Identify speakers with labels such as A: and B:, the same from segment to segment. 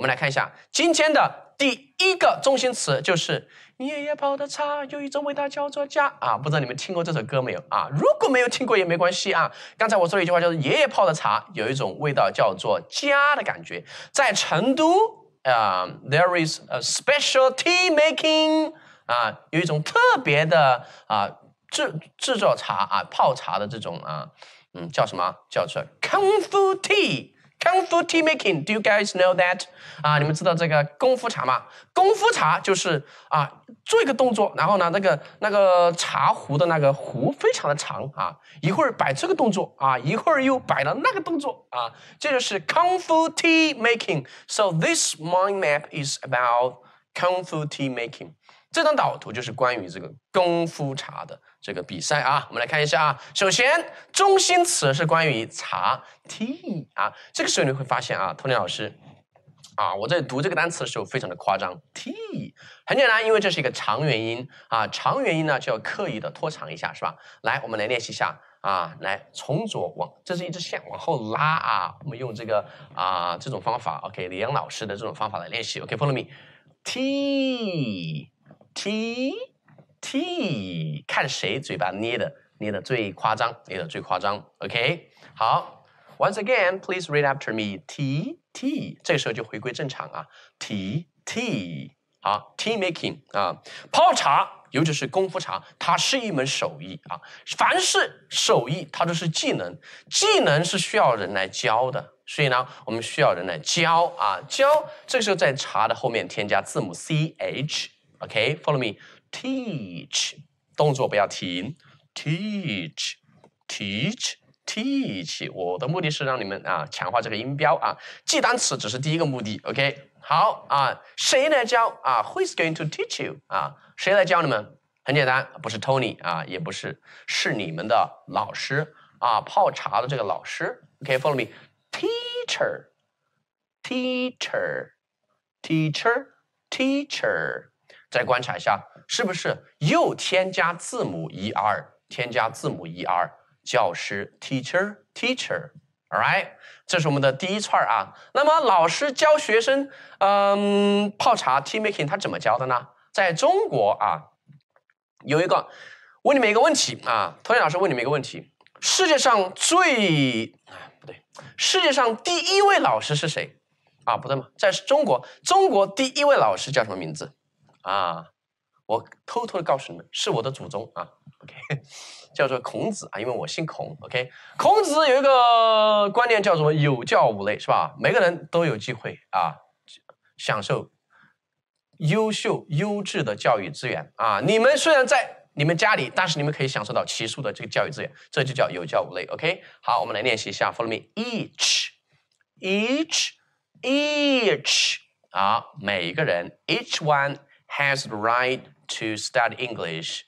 A: 我们来看一下今天的第一个中心词，就是爷爷泡的茶有一种味道叫做家啊！不知道你们听过这首歌没有啊？如果没有听过也没关系啊。刚才我说了一句话，叫做爷爷泡的茶有一种味道叫做家的感觉。在成都啊，there is a special tea making 啊，有一种特别的啊制制作茶啊泡茶的这种啊，嗯，叫什么？叫做 Kung Fu tea。Kung Fu Tea Making，Do you guys know that？啊，你们知道这个功夫茶吗？功夫茶就是啊，做一个动作，然后呢，那个那个茶壶的那个壶非常的长啊，一会儿摆这个动作啊，一会儿又摆了那个动作啊，这就是 Kung Fu Tea Making。So this mind map is about Kung Fu Tea Making. 这张导图就是关于这个功夫茶的这个比赛啊，我们来看一下啊。首先中心词是关于茶 t e a 啊，这个时候你会发现啊，托尼老师啊，我在读这个单词的时候非常的夸张 t，e a 很简单，因为这是一个长元音啊，长元音呢就要刻意的拖长一下是吧？来，我们来练习一下啊，来从左往这是一支线往后拉啊，我们用这个啊这种方法，OK 李阳老师的这种方法来练习，OK f o o l l w m e t。e a T T，看谁嘴巴捏的捏的最夸张，捏的最夸张，OK。好，Once again, please read after me. T T，这个时候就回归正常啊。T T，好，Tea making 啊，泡茶，尤其是功夫茶，它是一门手艺啊。凡是手艺，它都是技能，技能是需要人来教的，所以呢，我们需要人来教啊。教，这个时候在茶的后面添加字母 C H。OK, follow me. Teach，动作不要停。Teach, teach, teach, teach。我的目的是让你们啊强化这个音标啊，记单词只是第一个目的。OK，好啊，谁来教啊？Who is going to teach you？啊，谁来教你们？很简单，不是 Tony 啊，也不是，是你们的老师啊，泡茶的这个老师。OK，follow me. Teacher, teacher, teacher, teacher. 再观察一下，是不是又添加字母 e r？添加字母 e r。教师 teacher teacher，All right？这是我们的第一串啊。那么老师教学生，嗯，泡茶 tea making，他怎么教的呢？在中国啊，有一个问你们一个问题啊，托尼老师问你们一个问题：世界上最不对，世界上第一位老师是谁啊？不对嘛，在中国，中国第一位老师叫什么名字？啊，我偷偷的告诉你们，是我的祖宗啊，OK，叫做孔子啊，因为我姓孔，OK。孔子有一个观念叫做有教无类，是吧？每个人都有机会啊，享受优秀优质的教育资源啊。你们虽然在你们家里，但是你们可以享受到奇数的这个教育资源，这就叫有教无类，OK。好，我们来练习一下，follow me，each，each，each，好，每一个人，each one。has the right to study English，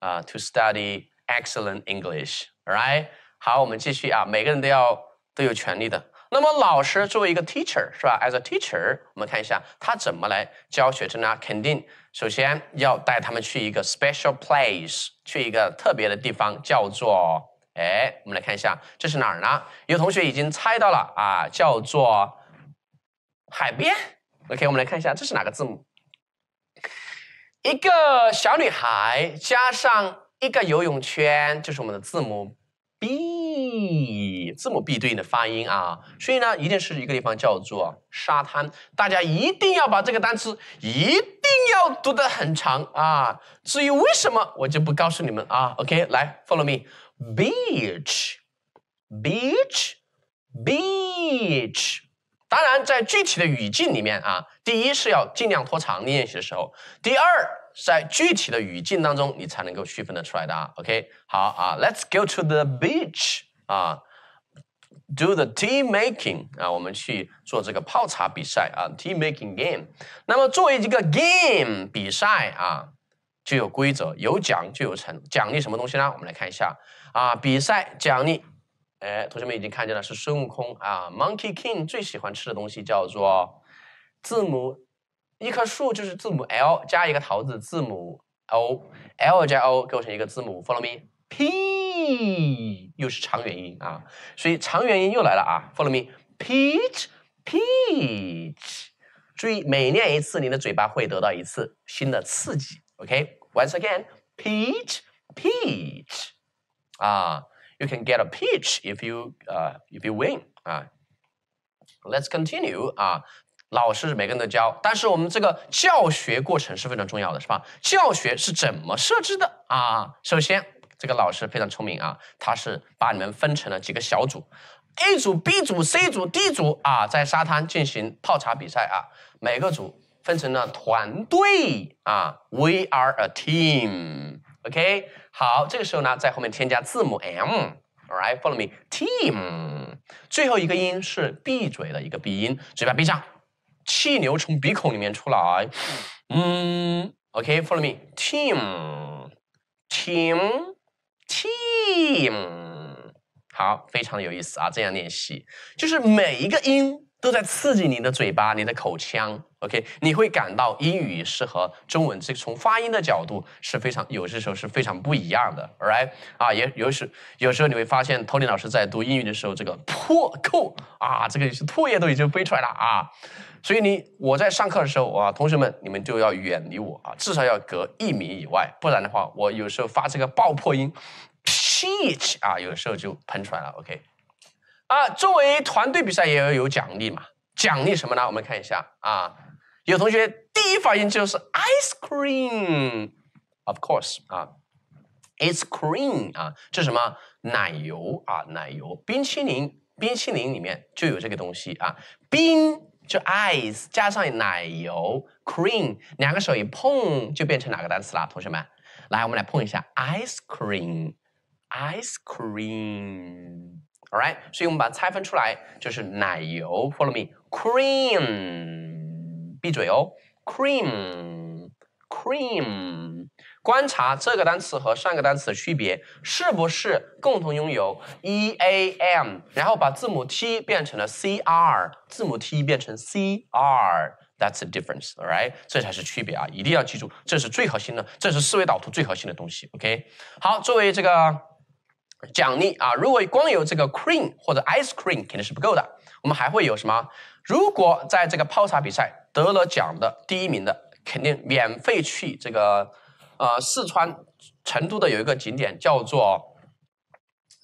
A: 啊，to study excellent English，right？好，我们继续啊，每个人都要都有权利的。那么老师作为一个 teacher 是吧？As a teacher，我们看一下他怎么来教学生呢？肯定首先要带他们去一个 special place，去一个特别的地方，叫做哎，我们来看一下这是哪儿呢？有同学已经猜到了啊，叫做海边。OK，我们来看一下这是哪个字母？一个小女孩加上一个游泳圈，就是我们的字母 b，字母 b 对应的发音啊，所以呢，一定是一个地方叫做沙滩，大家一定要把这个单词一定要读的很长啊。至于为什么，我就不告诉你们啊。OK，来 follow me，beach，beach，beach。当然，在具体的语境里面啊，第一是要尽量拖长练习的时候，第二，在具体的语境当中，你才能够区分得出来的啊。OK，好啊，Let's go to the beach 啊，do the tea making 啊，我们去做这个泡茶比赛啊，tea making game。那么作为这个 game 比赛啊，就有规则，有奖就有成，奖励什么东西呢？我们来看一下啊，比赛奖励。哎，同学们已经看见了，是孙悟空啊，Monkey King 最喜欢吃的东西叫做字母一棵树，就是字母 L 加一个桃子，字母 O，L 加 O 构成一个字母，follow me，P 又是长元音啊，所以长元音又来了啊，follow me，peach peach，注意每念一次，你的嘴巴会得到一次新的刺激，OK，once again，peach peach，啊。You can get a peach if you 呃 if you win 啊。Let's continue 啊，老师每个人都教，但是我们这个教学过程是非常重要的，是吧？教学是怎么设置的啊？首先，这个老师非常聪明啊，他是把你们分成了几个小组，A 组、B 组、C 组、D 组啊，在沙滩进行泡茶比赛啊。每个组分成了团队啊，We are a team。OK，好，这个时候呢，在后面添加字母 M，All right，follow me，team，最后一个音是闭嘴的一个鼻音，嘴巴闭上，气流从鼻孔里面出来，嗯，OK，follow me，team，team，team，好，非常有意思啊，这样练习就是每一个音。都在刺激你的嘴巴、你的口腔，OK？你会感到英语是和中文这从发音的角度是非常，有些时候是非常不一样的，Right？啊，也有时有时候你会发现，Tony 老师在读英语的时候，这个破扣啊，这个唾液都已经飞出来了啊。所以你我在上课的时候啊，同学们你们就要远离我啊，至少要隔一米以外，不然的话，我有时候发这个爆破音，shh 啊，有时候就喷出来了，OK？啊，作为团队比赛也要有奖励嘛？奖励什么呢？我们看一下啊，有同学第一反应就是 ice cream，of course，啊 i t s cream，啊，这什么？奶油啊，奶油，冰淇淋，冰淇淋里面就有这个东西啊，冰就 ice 加上奶油 cream，两个手一碰就变成哪个单词啦？同学们，来，我们来碰一下 ice cream，ice cream。Alright，l 所以我们把它拆分出来，就是奶油。Follow me，cream，闭嘴哦，cream，cream。观察这个单词和上个单词的区别，是不是共同拥有 e a m？然后把字母 t 变成了 c r，字母 t 变成 c r。That's the difference，Alright，l 这才是区别啊！一定要记住，这是最核心的，这是思维导图最核心的东西。OK，好，作为这个。奖励啊！如果光有这个 cream 或者 ice cream 肯定是不够的，我们还会有什么？如果在这个泡茶比赛得了奖的第一名的，肯定免费去这个呃四川成都的有一个景点叫做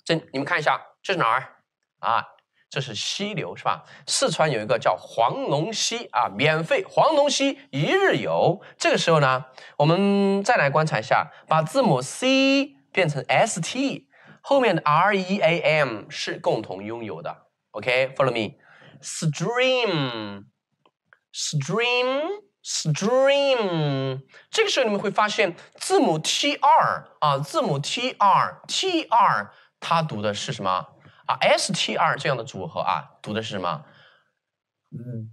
A: 这，你们看一下这是哪儿啊？这是溪流是吧？四川有一个叫黄龙溪啊，免费黄龙溪一日游。这个时候呢，我们再来观察一下，把字母 c 变成 st。后面的 R E A M 是共同拥有的，OK，Follow me，stream，stream，stream，这个时候你们会发现字母 T R 啊，字母 T R T R，它读的是什么啊？S T R 这样的组合啊，读的是什么？嗯。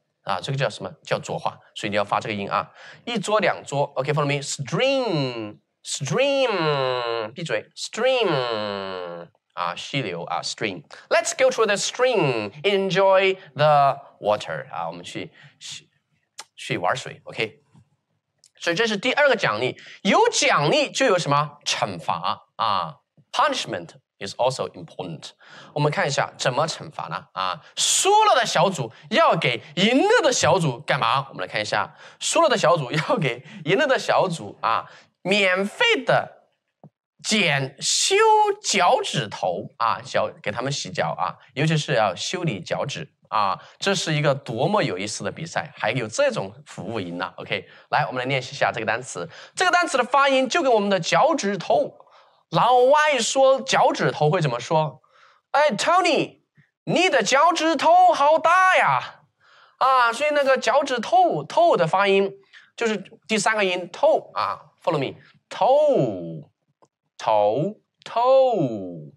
A: 啊，这个叫什么叫浊化，所以你要发这个音啊。一桌两桌，OK，放了没？Stream，stream，闭嘴，stream，啊，溪流啊，stream。Let's go to the stream，enjoy the water，啊，我们去去去玩水，OK。所以这是第二个奖励，有奖励就有什么惩罚啊？Punishment。is also important。我们看一下怎么惩罚呢？啊，输了的小组要给赢了的小组干嘛？我们来看一下，输了的小组要给赢了的小组啊，免费的剪修脚趾头啊，脚给他们洗脚啊，尤其是要修理脚趾啊，这是一个多么有意思的比赛，还有这种服务营呢。OK，来，我们来练习一下这个单词，这个单词的发音就跟我们的脚趾头。老外说脚趾头会怎么说？哎，Tony，你的脚趾头好大呀！啊，所以那个脚趾头 t o 的发音就是第三个音 “toe” 啊。Follow m e t o e t o t o e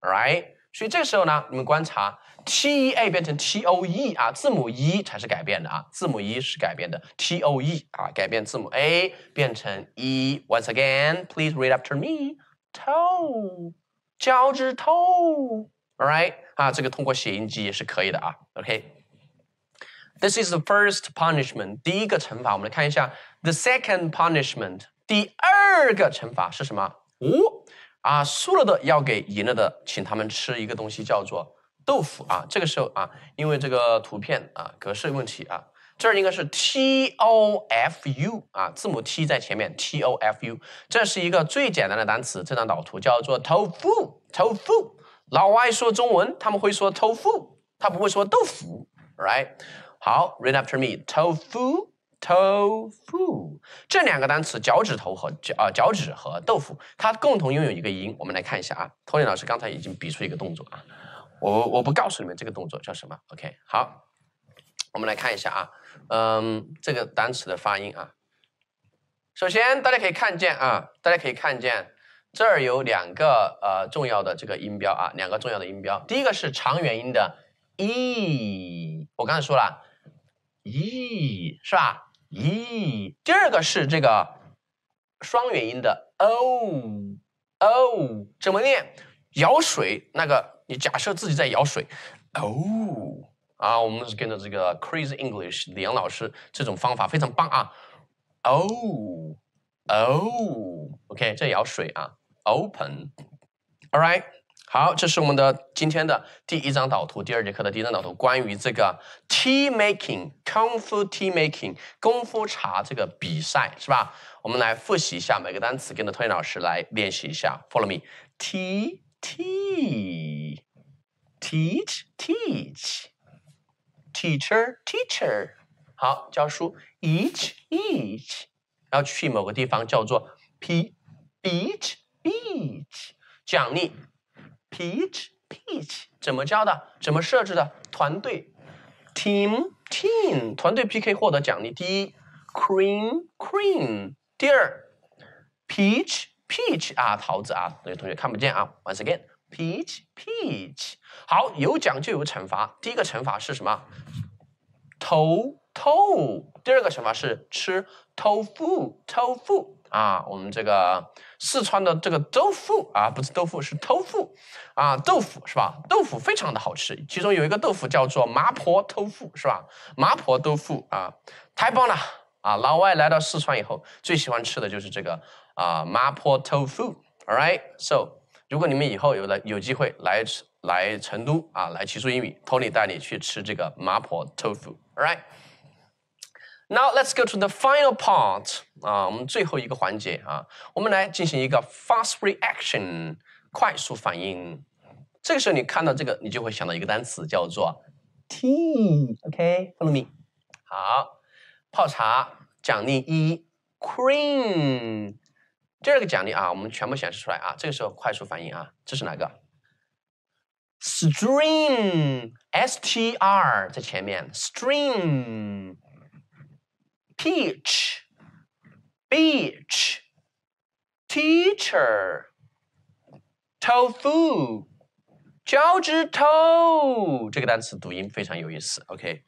A: r i g h t 所以这个时候呢，你们观察，t-e-a 变成 t-o-e 啊，字母 e 才是改变的啊，字母 e 是改变的 t-o-e 啊，改变字母 a 变成 e。Once again，please read after me。痛，脚趾头。a l l right，啊，这个通过写音记也是可以的啊。OK，this is the first punishment，第一个惩罚，我们来看一下。The second punishment，第二个惩罚是什么？五，啊，输了的要给赢了的请他们吃一个东西叫做豆腐啊。这个时候啊，因为这个图片啊，格式问题啊。这儿应该是 tofu 啊，字母 t 在前面，tofu，这是一个最简单的单词。这张导图叫做 tofu，tofu。老外说中文，他们会说 tofu，他不会说豆腐，right？好，read after me，tofu，tofu。这两个单词脚趾头和脚啊，脚趾和豆腐，它共同拥有一个音。我们来看一下啊，托尼老师刚才已经比出一个动作啊，我我不告诉你们这个动作叫什么，OK？好。我们来看一下啊，嗯，这个单词的发音啊。首先，大家可以看见啊，大家可以看见这儿有两个呃重要的这个音标啊，两个重要的音标。第一个是长元音的 e，我刚才说了 e 是吧？e。第二个是这个双元音的 o，o 怎么念？舀水那个，你假设自己在舀水，o。啊，我们是跟着这个 crazy English 李阳老师这种方法非常棒啊。哦哦，OK 这舀水啊，open。all right。好，这是我们的今天的第一张导图，第二节课的第一张导图，关于这个 tea m a k i n g k u tea making，功夫茶这个比赛是吧？我们来复习一下每个单词，跟着托尼老师来练习一下，follow me。tea tea teach teach。teacher teacher，好，教书 each each，然后去某个地方叫做 pe beach beach，奖励 peach peach，怎么教的？怎么设置的？团队 team team，团队 PK 获得奖励，第一 cream cream，第二 peach peach 啊，桃子啊，有同学看不见啊，once again peach peach。好，有奖就有惩罚。第一个惩罚是什么？偷透。第二个惩罚是吃豆腐，豆腐啊，我们这个四川的这个豆腐啊，不是豆腐是 f 腐啊，豆腐是吧？豆腐非常的好吃。其中有一个豆腐叫做麻婆豆腐，是吧？麻婆豆腐啊，太棒了啊！老外来到四川以后，最喜欢吃的就是这个啊，麻婆豆腐。All right，so 如果你们以后有了有机会来吃。来成都啊，来奇速英语，Tony 带你去吃这个麻婆豆腐。All right, now let's go to the final part 啊，我们最后一个环节啊，我们来进行一个 fast reaction 快速反应。这个时候你看到这个，你就会想到一个单词叫做 tea。OK，follow me。好，泡茶奖励一 cream。第二个奖励啊，我们全部显示出来啊，这个时候快速反应啊，这是哪个？string s t String, peach beach teacher tofu 脚趾头这个单词读音非常有意思，OK。